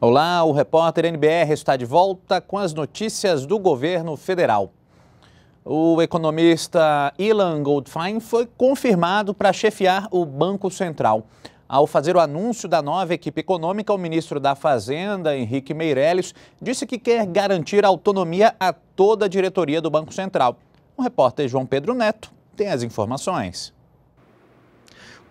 Olá, o repórter NBR está de volta com as notícias do governo federal. O economista Ilan Goldfein foi confirmado para chefiar o Banco Central. Ao fazer o anúncio da nova equipe econômica, o ministro da Fazenda, Henrique Meirelles, disse que quer garantir autonomia a toda a diretoria do Banco Central. O repórter João Pedro Neto tem as informações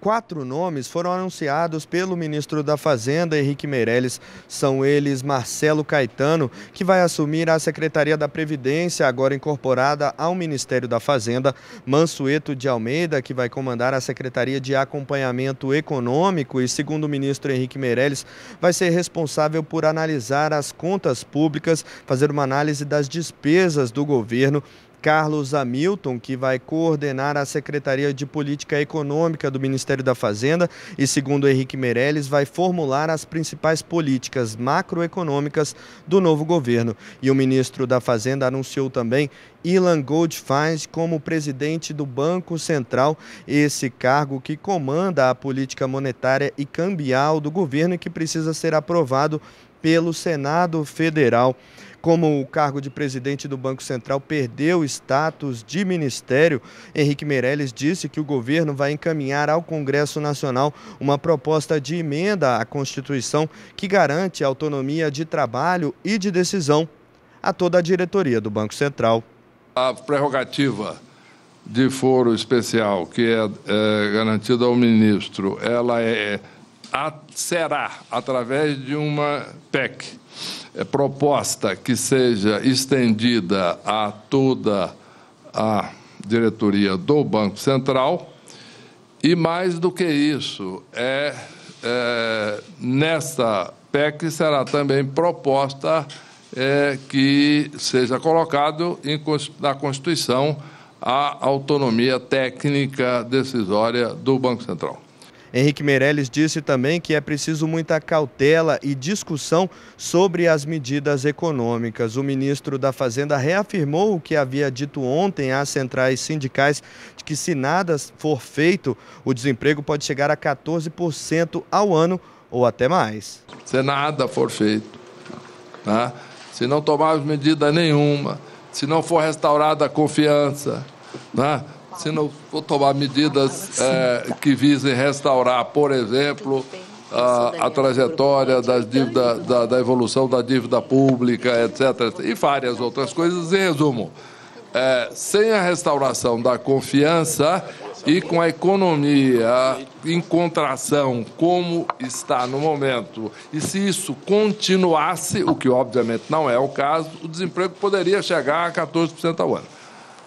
quatro nomes foram anunciados pelo ministro da Fazenda, Henrique Meirelles. São eles Marcelo Caetano, que vai assumir a Secretaria da Previdência, agora incorporada ao Ministério da Fazenda, Mansueto de Almeida, que vai comandar a Secretaria de Acompanhamento Econômico e, segundo o ministro Henrique Meirelles, vai ser responsável por analisar as contas públicas, fazer uma análise das despesas do governo Carlos Hamilton, que vai coordenar a Secretaria de Política Econômica do Ministério da Fazenda e, segundo Henrique Meirelles, vai formular as principais políticas macroeconômicas do novo governo. E o ministro da Fazenda anunciou também Ilan Goldfein como presidente do Banco Central, esse cargo que comanda a política monetária e cambial do governo e que precisa ser aprovado pelo Senado Federal como o cargo de presidente do Banco Central perdeu status de ministério, Henrique Meirelles disse que o governo vai encaminhar ao Congresso Nacional uma proposta de emenda à Constituição que garante autonomia de trabalho e de decisão a toda a diretoria do Banco Central. A prerrogativa de foro especial que é, é garantida ao ministro, ela é será, através de uma PEC, é proposta que seja estendida a toda a diretoria do Banco Central. E mais do que isso, é, é nesta PEC será também proposta é, que seja colocado em, na Constituição a autonomia técnica decisória do Banco Central. Henrique Meirelles disse também que é preciso muita cautela e discussão sobre as medidas econômicas. O ministro da Fazenda reafirmou o que havia dito ontem às centrais sindicais de que se nada for feito, o desemprego pode chegar a 14% ao ano ou até mais. Se nada for feito, tá? se não tomarmos medida nenhuma, se não for restaurada a confiança, né? se não for tomar medidas é, que visem restaurar, por exemplo, a, é a trajetória das dívida, né? da, da, evolução da dívida pública, etc., e várias outras coisas. Em resumo, é, sem a restauração da confiança e com a economia em contração como está no momento, e se isso continuasse, o que obviamente não é o caso, o desemprego poderia chegar a 14% ao ano.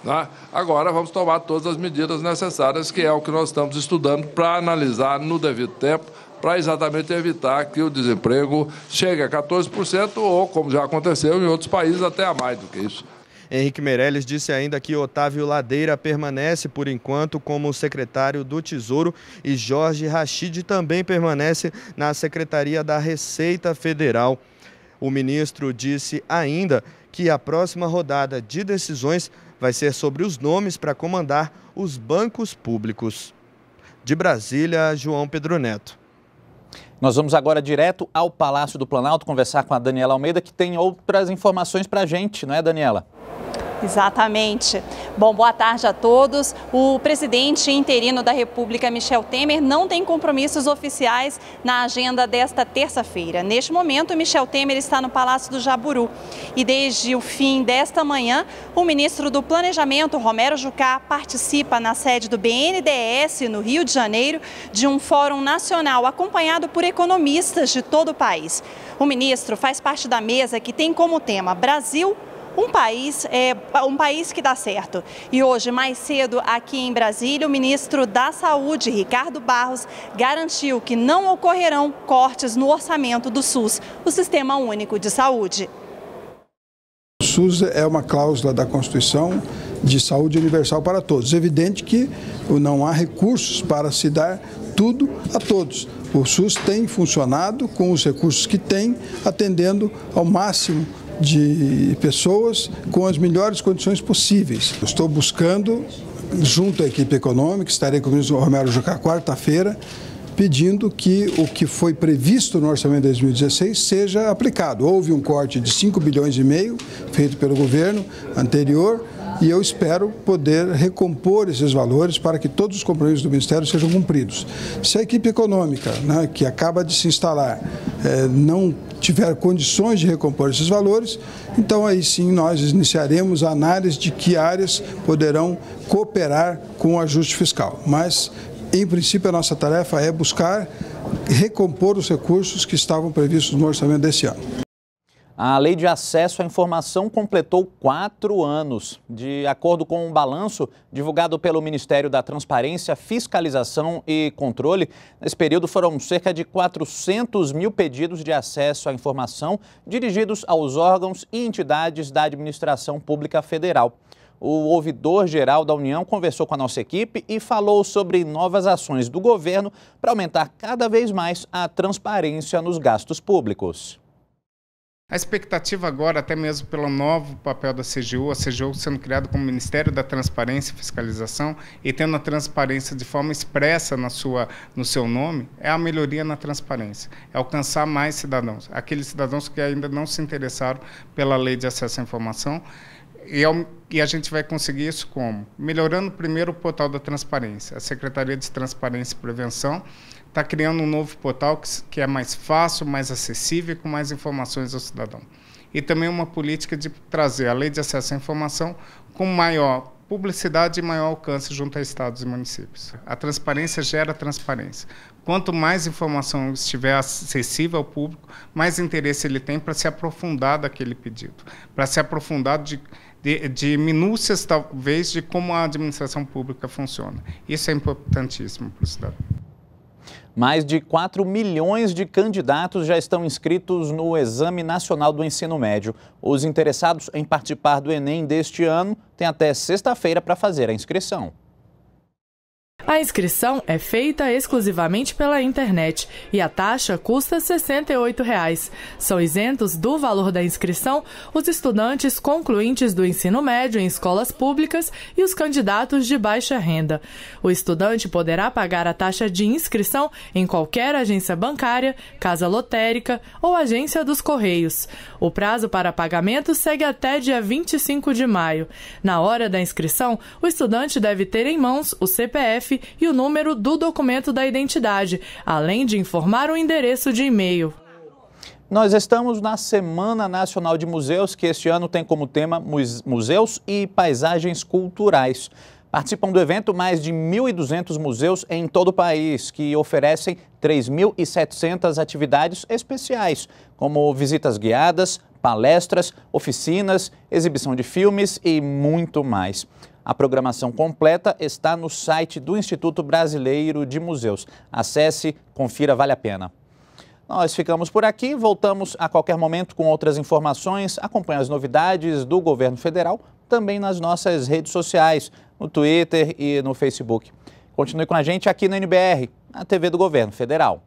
Né? Agora vamos tomar todas as medidas necessárias, que é o que nós estamos estudando para analisar no devido tempo para exatamente evitar que o desemprego chegue a 14% ou, como já aconteceu em outros países, até a mais do que isso. Henrique Meirelles disse ainda que Otávio Ladeira permanece, por enquanto, como secretário do Tesouro e Jorge Rachid também permanece na Secretaria da Receita Federal. O ministro disse ainda que a próxima rodada de decisões vai ser sobre os nomes para comandar os bancos públicos. De Brasília, João Pedro Neto. Nós vamos agora direto ao Palácio do Planalto conversar com a Daniela Almeida, que tem outras informações para a gente, não é, Daniela? Exatamente. Bom, boa tarde a todos. O presidente interino da República, Michel Temer, não tem compromissos oficiais na agenda desta terça-feira. Neste momento, Michel Temer está no Palácio do Jaburu. E desde o fim desta manhã, o ministro do Planejamento, Romero Jucá, participa na sede do BNDES, no Rio de Janeiro, de um fórum nacional acompanhado por economistas de todo o país. O ministro faz parte da mesa que tem como tema Brasil um país, é, um país que dá certo. E hoje, mais cedo, aqui em Brasília, o ministro da Saúde, Ricardo Barros, garantiu que não ocorrerão cortes no orçamento do SUS, o Sistema Único de Saúde. O SUS é uma cláusula da Constituição de saúde universal para todos. É evidente que não há recursos para se dar tudo a todos. O SUS tem funcionado com os recursos que tem, atendendo ao máximo de pessoas com as melhores condições possíveis. Eu estou buscando, junto à equipe econômica, estarei com o ministro Romero Jucá quarta-feira, pedindo que o que foi previsto no orçamento de 2016 seja aplicado. Houve um corte de 5 bilhões e meio feito pelo governo anterior e eu espero poder recompor esses valores para que todos os compromissos do Ministério sejam cumpridos. Se a equipe econômica, né, que acaba de se instalar, é, não tiver condições de recompor esses valores, então aí sim nós iniciaremos a análise de que áreas poderão cooperar com o ajuste fiscal. Mas, em princípio, a nossa tarefa é buscar recompor os recursos que estavam previstos no orçamento desse ano. A lei de acesso à informação completou quatro anos. De acordo com um balanço divulgado pelo Ministério da Transparência, Fiscalização e Controle, nesse período foram cerca de 400 mil pedidos de acesso à informação dirigidos aos órgãos e entidades da administração pública federal. O ouvidor-geral da União conversou com a nossa equipe e falou sobre novas ações do governo para aumentar cada vez mais a transparência nos gastos públicos. A expectativa agora, até mesmo pelo novo papel da CGU, a CGU sendo criada como Ministério da Transparência e Fiscalização e tendo a transparência de forma expressa na sua, no seu nome, é a melhoria na transparência, é alcançar mais cidadãos, aqueles cidadãos que ainda não se interessaram pela lei de acesso à informação e, é e, a gente vai conseguir isso como? Melhorando primeiro o portal da transparência. A Secretaria de Transparência e Prevenção está criando um novo portal que, que é mais fácil, mais acessível e com mais informações ao cidadão. E também uma política de trazer a lei de acesso à informação com maior publicidade e maior alcance junto a estados e municípios. A transparência gera transparência. Quanto mais informação estiver acessível ao público, mais interesse ele tem para se aprofundar daquele pedido, para se aprofundar de, de, de, minúcias, talvez, de como a administração pública funciona. Isso é importantíssimo para o cidadão. Mais de 4 milhões de candidatos já estão inscritos no Exame Nacional do Ensino Médio. Os interessados em participar do Enem deste ano têm até sexta-feira para fazer a inscrição. A inscrição é feita exclusivamente pela internet e a taxa custa R$ 68. Reais. São isentos do valor da inscrição os estudantes concluintes do ensino médio em escolas públicas e os candidatos de baixa renda. O estudante poderá pagar a taxa de inscrição em qualquer agência bancária, casa lotérica ou agência dos Correios. O prazo para pagamento segue até dia 25 de maio. Na hora da inscrição, o estudante deve ter em mãos o CPF e o número do documento da identidade, além de informar o endereço de e-mail. Nós estamos na Semana Nacional de Museus, que este ano tem como tema Museus e Paisagens Culturais. Participam do evento mais de 1.200 museus em todo o país, que oferecem 3.700 atividades especiais, como visitas guiadas, palestras, oficinas, exibição de filmes e muito mais. A programação completa está no site do Instituto Brasileiro de Museus. Acesse, confira, vale a pena. Nós ficamos por aqui, voltamos a qualquer momento com outras informações. Acompanhe as novidades do governo federal também nas nossas redes sociais, no Twitter e no Facebook. Continue com a gente aqui na NBR, a TV do Governo Federal.